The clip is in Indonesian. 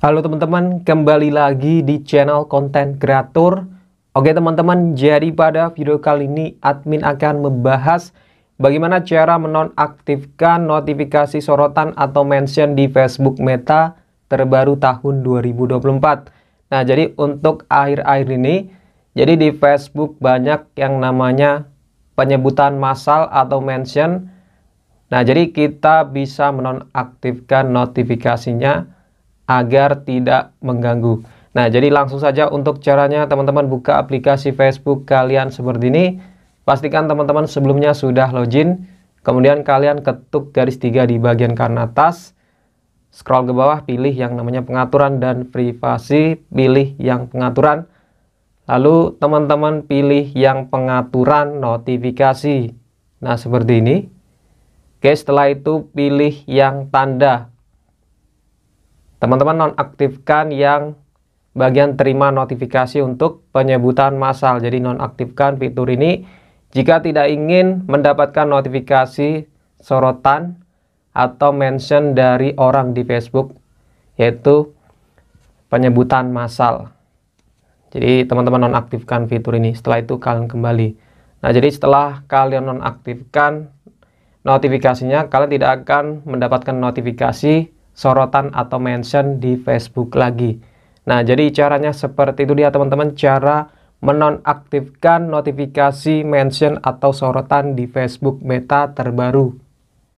Halo teman-teman, kembali lagi di channel konten kreator. Oke teman-teman, jadi pada video kali ini admin akan membahas bagaimana cara menonaktifkan notifikasi sorotan atau mention di Facebook Meta terbaru tahun 2024. Nah, jadi untuk akhir-akhir ini, jadi di Facebook banyak yang namanya penyebutan massal atau mention. Nah, jadi kita bisa menonaktifkan notifikasinya agar tidak mengganggu. Nah, jadi langsung saja untuk caranya teman-teman buka aplikasi Facebook kalian seperti ini. Pastikan teman-teman sebelumnya sudah login. Kemudian kalian ketuk garis tiga di bagian kanan atas. Scroll ke bawah, pilih yang namanya pengaturan dan privasi, pilih yang pengaturan. Lalu teman-teman pilih yang pengaturan notifikasi. Nah, seperti ini. Oke, setelah itu pilih yang tanda Teman-teman nonaktifkan yang bagian terima notifikasi untuk penyebutan massal. Jadi nonaktifkan fitur ini jika tidak ingin mendapatkan notifikasi sorotan atau mention dari orang di Facebook yaitu penyebutan massal. Jadi teman-teman nonaktifkan fitur ini. Setelah itu kalian kembali. Nah, jadi setelah kalian nonaktifkan notifikasinya, kalian tidak akan mendapatkan notifikasi sorotan atau mention di Facebook lagi. Nah, jadi caranya seperti itu dia teman-teman, cara menonaktifkan notifikasi mention atau sorotan di Facebook Meta terbaru.